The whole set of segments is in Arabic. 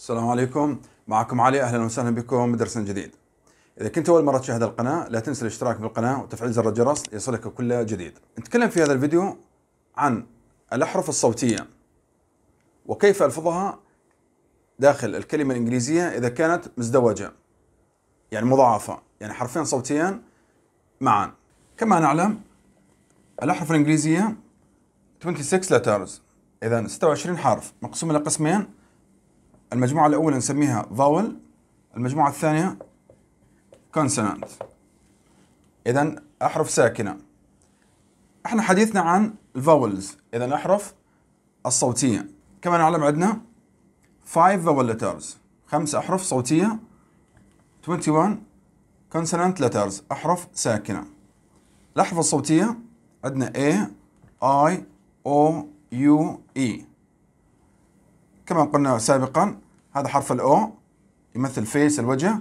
السلام عليكم معكم علي اهلا وسهلا بكم بدرس جديد اذا كنت اول مره تشاهد القناه لا تنسى الاشتراك بالقناه وتفعيل زر الجرس ليصلك كل جديد نتكلم في هذا الفيديو عن الاحرف الصوتيه وكيف الفظها داخل الكلمه الانجليزيه اذا كانت مزدوجه يعني مضاعفه يعني حرفين صوتيان معا كما نعلم الاحرف الانجليزيه 26 letters اذا 26 حرف مقسوم الى قسمين المجموعة الأولى نسميها vowel المجموعة الثانية consonant إذا أحرف ساكنة احنا حديثنا عن الفاولز إذا الأحرف الصوتية كما نعلم عندنا 5 vowel letters خمس أحرف صوتية 21 consonant letters أحرف ساكنة الأحرف الصوتية عندنا A I O U E كما قلنا سابقا هذا حرف الأو يمثل فيس الوجه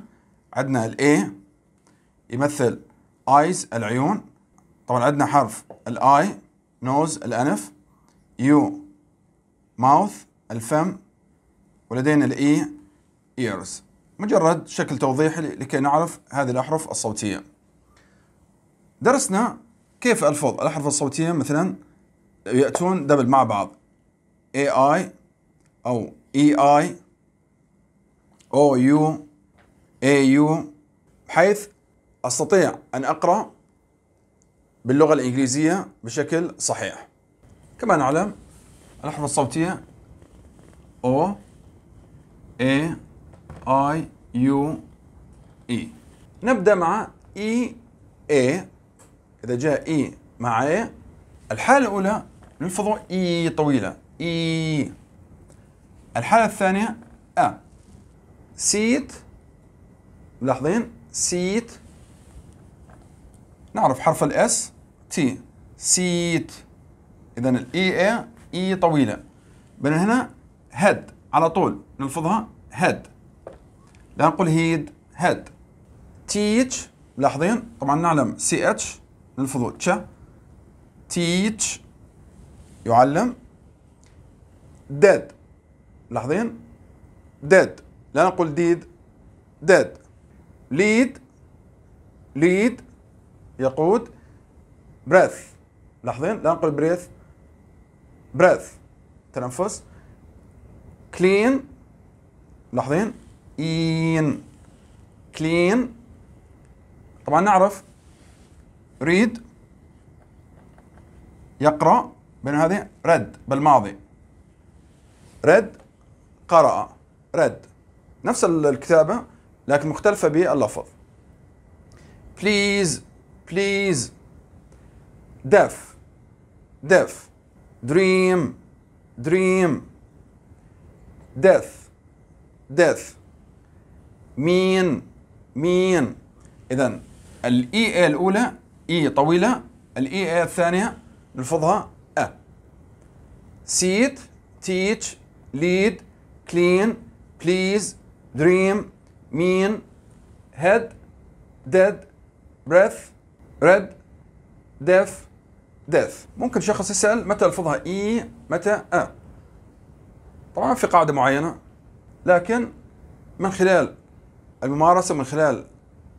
عندنا الأي يمثل ايز العيون طبعا عندنا حرف الاي نوز الانف يو ماوث الفم ولدينا الاي ايرز e، مجرد شكل توضيحي لكي نعرف هذه الاحرف الصوتيه درسنا كيف الفظ الاحرف الصوتيه مثلا ياتون دبل مع بعض اي اي او اي e اي او يو اي يو بحيث استطيع ان اقرا باللغه الانجليزيه بشكل صحيح كما نعلم الاحرف الصوتيه او اي اي يو اي نبدا مع اي اي اذا جاء اي مع اي الحاله الاولى نلفظ اي طويله اي الحاله الثانيه ا سيت ملاحظين سيت نعرف حرف الاس تي سيت اذا الاي اي e اي e طويله من هنا هد على طول نلفظها هد لا نقول هيد هد تيتش ملاحظين طبعا نعلم سي اتش نلفظه تش تيتش يعلم ديد ملاحظين ديد لا نقول ديد داد ليد ليد يقود بريث لاحظين لا نقول بريث بريث تنفس كلين لاحظين إين كلين طبعا نعرف ريد يقرأ بين هذه رد بالماضي رد قرأ رد نفس الكتابة لكن مختلفة باللفظ بليز بليز داف deaf دريم دريم death death مين مين اذا الاي اي الاولى اي e طويله الاي اي الثانيه نلفظها ا سيت تيتش ليد كلين بليز دريم مين هيد ديد بريث ريد ديف ديث ممكن شخص يسأل متى ألفظها إي e، متى أ طبعا في قاعدة معينة لكن من خلال الممارسة من خلال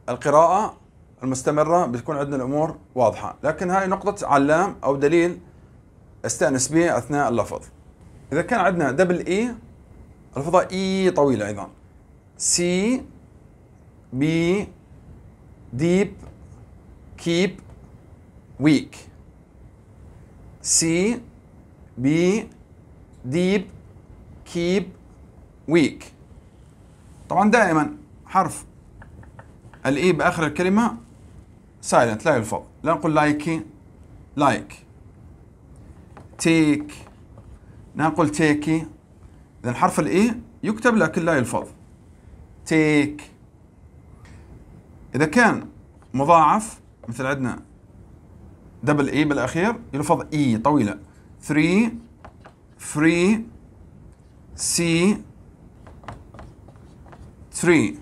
القراءة المستمرة بتكون عندنا الأمور واضحة لكن هاي نقطة علام أو دليل استأنس به أثناء اللفظ إذا كان عندنا دبل إي ألفظها إي طويلة أيضا سي بي ديب كيب ويك سي بي ديب كيب ويك طبعا دائما حرف الاي e باخر الكلمه سايلنت لا يلفظ لا نقول لايكي لايك تيك لا نقول تيكي اذا حرف الاي e يكتب لكن لا يلفظ تيك إذا كان مضاعف مثل عندنا دبل إي e بالأخير يلفظ إي e طويلة 3 فري سي 3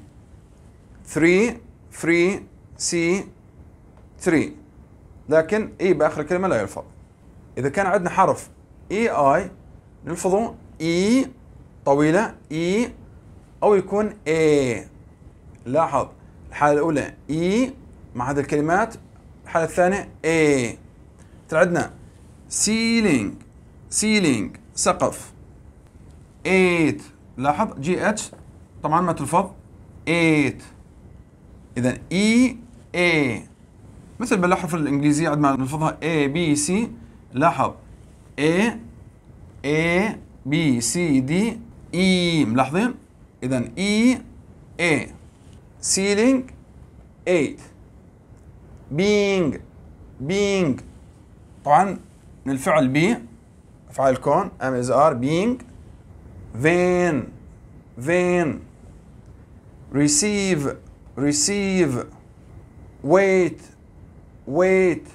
3 فري سي 3 لكن اي e باخر كلمه لا يلفظ اذا كان عندنا حرف اي اي نلفظه اي طويله اي او يكون اي لاحظ الحالة الأولى اي e مع هذه الكلمات الحالة الثانية اي ترى عندنا سيلينج سيلينج سقف ايت لاحظ جي اتش طبعا ما تلفظ ايت اذا اي اي مثل بالاحرف الانجليزيه عندما نلفظها اي بي سي لاحظ اي اي بي سي دي اي ملاحظين إذا E A ceiling 8 being being طبعا من الفعل be أفعال الكون am is are being Then then receive receive wait wait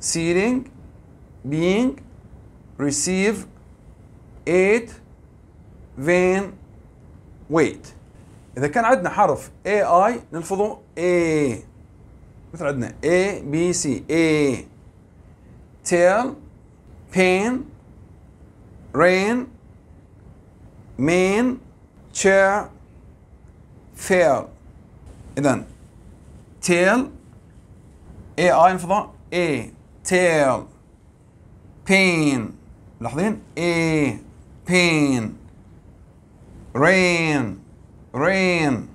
seating being receive eight فين ويت اذا كان عندنا حرف اي اي نلفظه اي مثل عندنا اي بي سي اي تيل بين رين مين chair fail اذا tail اي اي نلفظه اي tail pain ملاحظين اي pain رين رين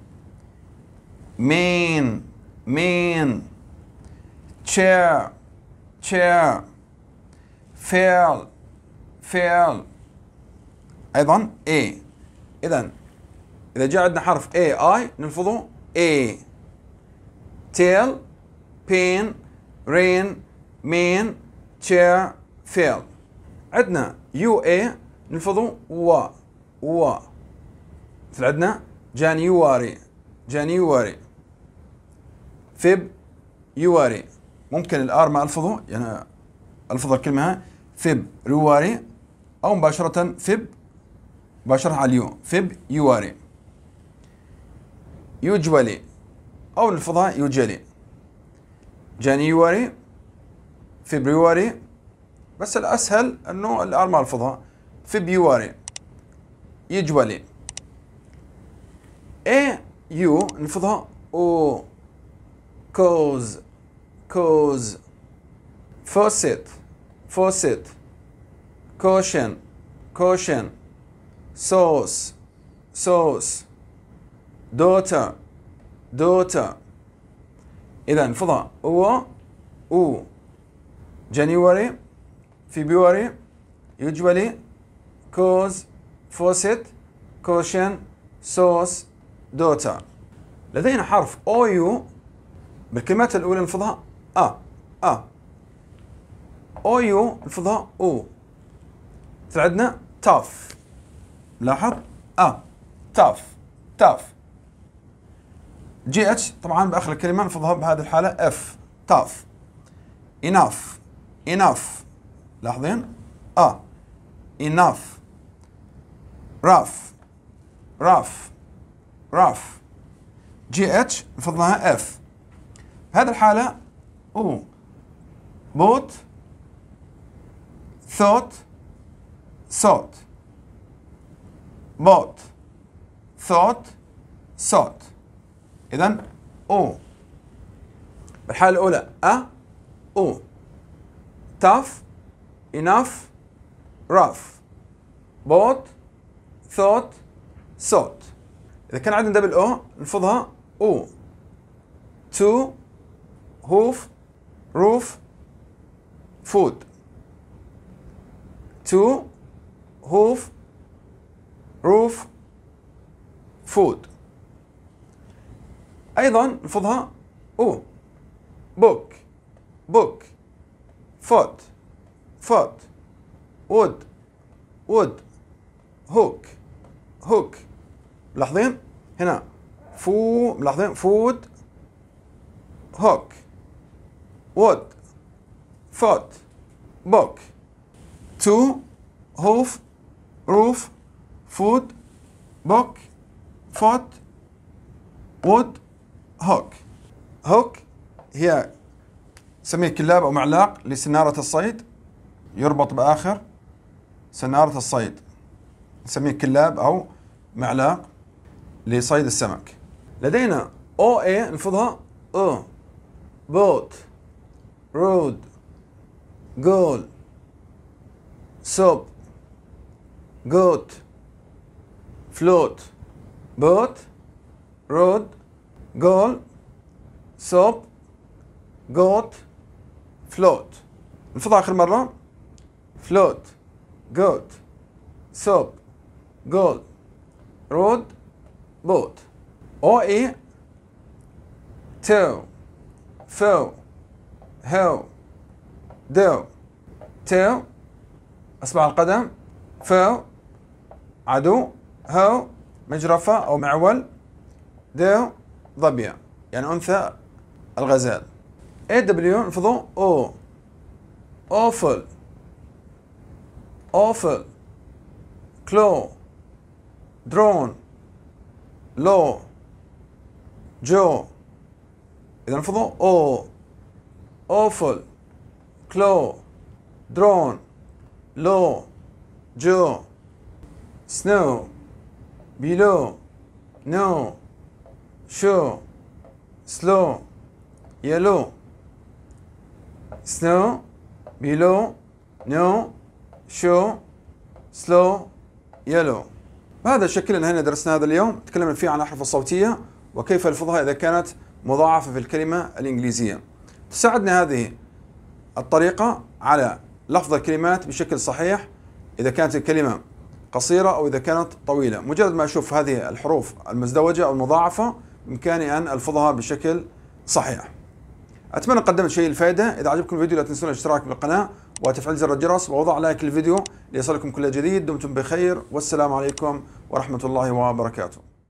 مين مين chair chair fail fail ايضا a اذا اذا جاء عندنا حرف a i نلفظه a tail pain rain مين chair fail عندنا u a نلفظه و و مثل عندنا جانيواري جانيواري فيب يواري ممكن الار ما الفظه يعني الفظ الكلمه فيب رواري او مباشره فيب مباشره على اليو فيب يواري يجولي او نلفظها يجلي جانيوري فبراير بس الاسهل انه الار ما الفظها يواري يجولي A U نفضها O cause cause faucet faucet caution caution sauce sauce daughter daughter إذا نفضها O U January February usually cause faucet caution sauce دوتا لدينا حرف أو يو بالكلمات الأولى نفضها أ أ أو يو نلفظها أو عندنا تاف لاحظ أ تاف تاف جي اتش طبعا باخر الكلمه نفضها بهذه الحاله اف تاف اناف اناف لاحظين ا اناف راف راف راف جي اتش نفضلها اف هذه الحالة او بوت ثوت صوت بوت ثوت صوت اذا او بالحالة الأولى أ أو tough enough rough بوت ثوت صوت اذا كان عندنا دبل او نلفظها او تو هوف روف فود تو هوف روف فود ايضا نلفظها او بوك بوك فوت فوت وود وود هوك هوك ملاحظين هنا فو ملاحظين فود هوك وود فوت بوك تو هوف روف فود بوك فوت وود هوك هوك هي سميه كلاب أو معلاق لسنارة الصيد يربط بآخر سنارة الصيد نسميه كلاب أو معلاق لصيد السمك لدينا او اي نفضها او بوت رود جول سوب جوت فلوت بوت رود جول سوب جوت فلوت نفضها اخر مره فلوت جوت سوب جول رود بوت او اي تو فو هو دو تو أصبع القدم فو عدو هو مجرفة أو معول دو ظبية يعني أنثى الغزال اي دبليو نفضوا او اوفل اوفل كلو درون لو جو إذا نفضوا أو أوفل كلو درون لو جو سنو بيلو نو شو سلو يلو snow, below, no, show, slow, yellow. هذا شكلنا هنا درسنا هذا اليوم تكلمنا فيه عن الأحرف الصوتية وكيف نلفظها إذا كانت مضاعفة في الكلمة الإنجليزية تساعدنا هذه الطريقة على لفظ الكلمات بشكل صحيح إذا كانت الكلمة قصيرة أو إذا كانت طويلة مجرد ما أشوف هذه الحروف المزدوجة أو المضاعفة بإمكاني أن ألفظها بشكل صحيح أتمنى قدمت شيء الفائدة إذا عجبكم الفيديو لا تنسون الاشتراك بالقناة وتفعيل زر الجرس ووضع لايك للفيديو ليصلكم كل جديد دمتم بخير والسلام عليكم ورحمة الله وبركاته